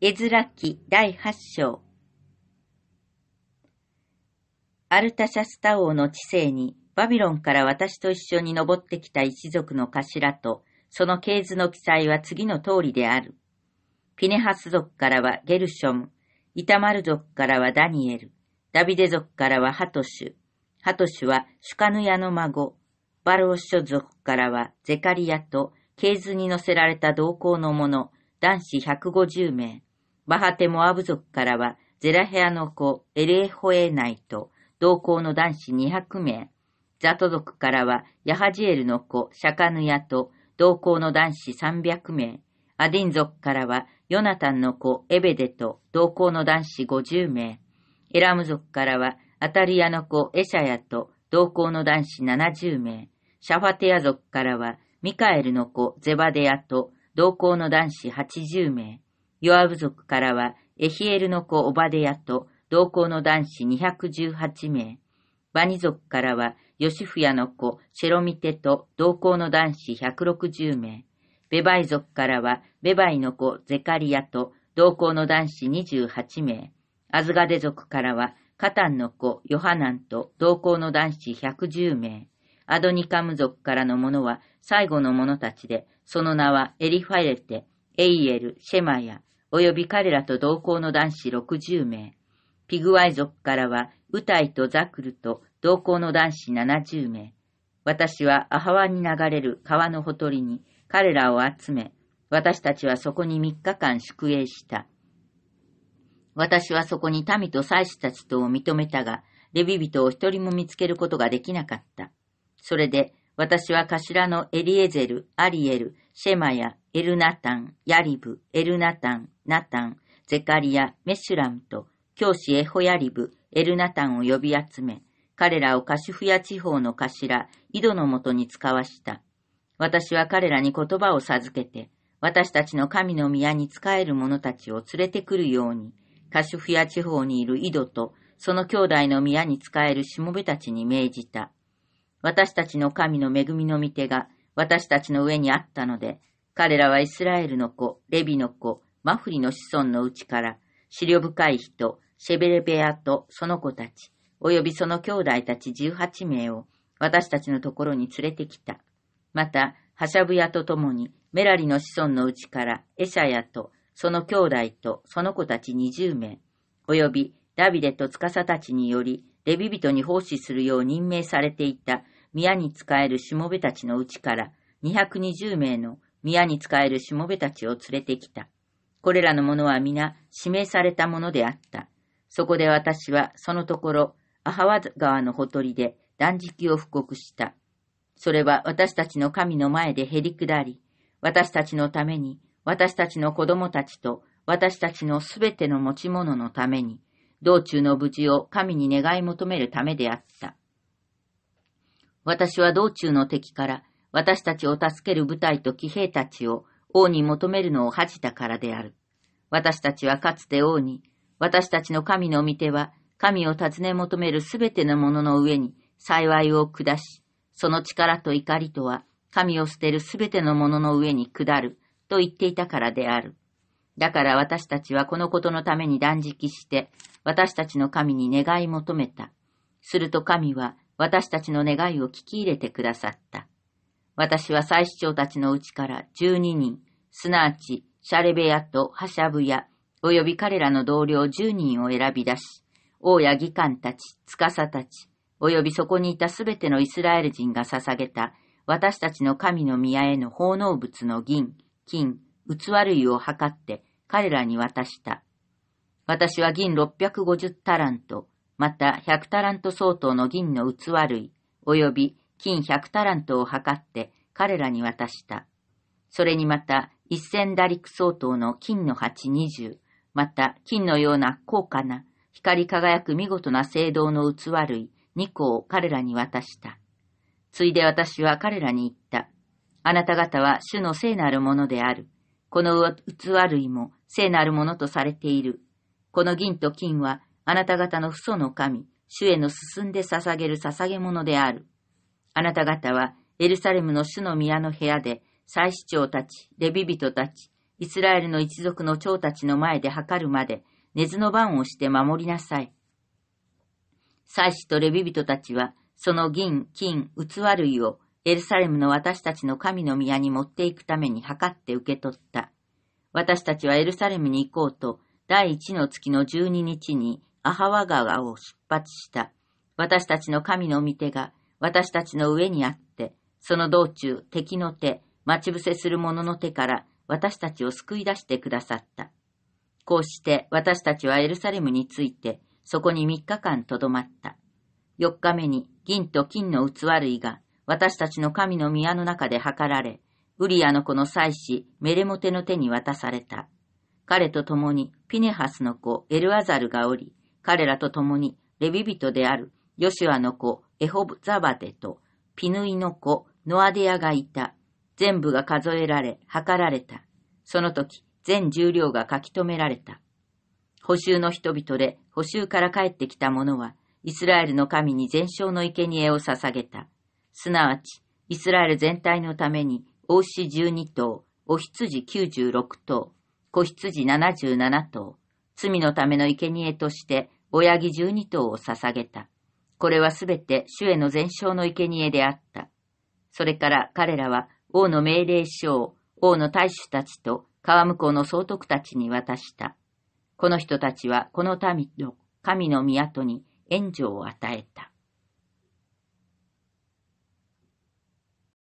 絵面記第8章アルタシャスタ王の知性にバビロンから私と一緒に登ってきた一族の頭とその系図の記載は次の通りである。ピネハス族からはゲルショム、イタマル族からはダニエル、ダビデ族からはハトシュ、ハトシュはシュカヌヤの孫、バローショ族からはゼカリアと系図に載せられた同行の者、男子150名、バハテモア部族からはゼラヘアの子エレホエナイと同校の男子200名、ザト族からはヤハジエルの子シャカヌヤと同校の男子300名、アディン族からはヨナタンの子エベデと同校の男子50名、エラム族からはアタリアの子エシャヤと同校の男子70名、シャファテヤ族からはミカエルの子ゼバデヤと同行の男子80名、ヨアブ族からはエヒエルの子オバデヤと同行の男子218名、バニ族からはヨシフヤの子シェロミテと同行の男子160名、ベバイ族からはベバイの子ゼカリヤと同行の男子28名、アズガデ族からはカタンの子ヨハナンと同行の男子110名、アドニカム族からの者は最後の者たちで、その名はエリファレテ、エイエル、シェマヤ、および彼らと同行の男子60名。ピグワイ族からは、ウタイとザクルと同行の男子70名。私はアハワに流れる川のほとりに彼らを集め、私たちはそこに3日間宿営した。私はそこに民と祭司たちとを認めたが、レビ人を一人も見つけることができなかった。それで、私は頭のエリエゼル、アリエル、シェマヤ、エルナタン、ヤリブ、エルナタン、ナタン、ゼカリア、メシュラムと、教師エホヤリブ、エルナタンを呼び集め、彼らをカシフヤ地方の頭、井戸のもとに使わした。私は彼らに言葉を授けて、私たちの神の宮に仕える者たちを連れてくるように、カシフヤ地方にいる井戸と、その兄弟の宮に仕えるしもべたちに命じた。私たちの神の恵みの御手が私たちの上にあったので、彼らはイスラエルの子、レビの子、マフリの子孫のうちから、資料深い人、シェベレベアとその子たち、およびその兄弟たち18名を私たちのところに連れてきた。また、ハシャブヤと共に、メラリの子孫のうちから、エシャヤと、その兄弟とその子たち20名、およびダビデと司たちにより、レビ人に奉仕するよう任命されていた宮に仕えるしもべたちのうちから220名の宮に仕えるしもべたちを連れてきた。これらのものは皆指名されたものであった。そこで私はそのところ、アハワ川のほとりで断食を布告した。それは私たちの神の前でへりくだり、私たちのために、私たちの子供たちと私たちのすべての持ち物のために、道中の無事を神に願い求めるためであっ私は道中の敵から、私たちを助ける部隊と騎兵たちを王に求めるのを恥じたからである。私たちはかつて王に、私たちの神の御手は、神を尋ね求めるすべてのものの上に幸いを下し、その力と怒りとは、神を捨てるすべてのものの上に下る、と言っていたからである。だから私たちはこのことのために断食して、私たちの神に願い求めた。すると神は、私たちの願いを聞き入れてくださった。私は祭司長たちのうちから12人、すなわちシャレベヤとハシャブヤ、及び彼らの同僚10人を選び出し、王や議官たち、司たち、及びそこにいたすべてのイスラエル人が捧げた、私たちの神の宮への奉納物の銀、金、器類を測って彼らに渡した。私は銀650タラント、また百タラント相当の銀の器類、及び金百タラントを測って彼らに渡した。それにまた一千打陸相当の金の鉢二十、また金のような高価な光り輝く見事な聖堂の器類二個を彼らに渡した。ついで私は彼らに言った。あなた方は主の聖なるものである。この器類も聖なるものとされている。この銀と金はあなた方の父祖の神、主への進んで捧げる捧げ物である。あなた方は、エルサレムの主の宮の部屋で、祭司長たち、レビ人たち、イスラエルの一族の長たちの前で測るまで、根津の番をして守りなさい。祭司とレビ人たちは、その銀、金、器類をエルサレムの私たちの神の宮に持っていくために測って受け取った。私たちはエルサレムに行こうと、第一の月の十二日にアハワ川を出発した。私たちの神の御手が私たちの上にあって、その道中敵の手、待ち伏せする者の手から私たちを救い出してくださった。こうして私たちはエルサレムについて、そこに3日間とどまった。4日目に銀と金の器類が私たちの神の宮の中で測られ、ウリアの子の妻子、メレモテの手に渡された。彼と共にピネハスの子、エルアザルがおり、彼らと共にレビ人であるヨシュアの子エホブザバテとピヌイの子ノアデアがいた。全部が数えられ、測られた。その時、全重量が書き留められた。補修の人々で補修から帰ってきた者は、イスラエルの神に全焼の生贄を捧げた。すなわち、イスラエル全体のために、お牛十二頭、お羊九十六頭、子羊七十七頭、罪のための生贄として、親木十二頭を捧げた。これはすべて主への全焼の生贄であった。それから彼らは王の命令書を王の大主たちと川向こうの総督たちに渡した。この人たちはこの民の神の都に援助を与えた。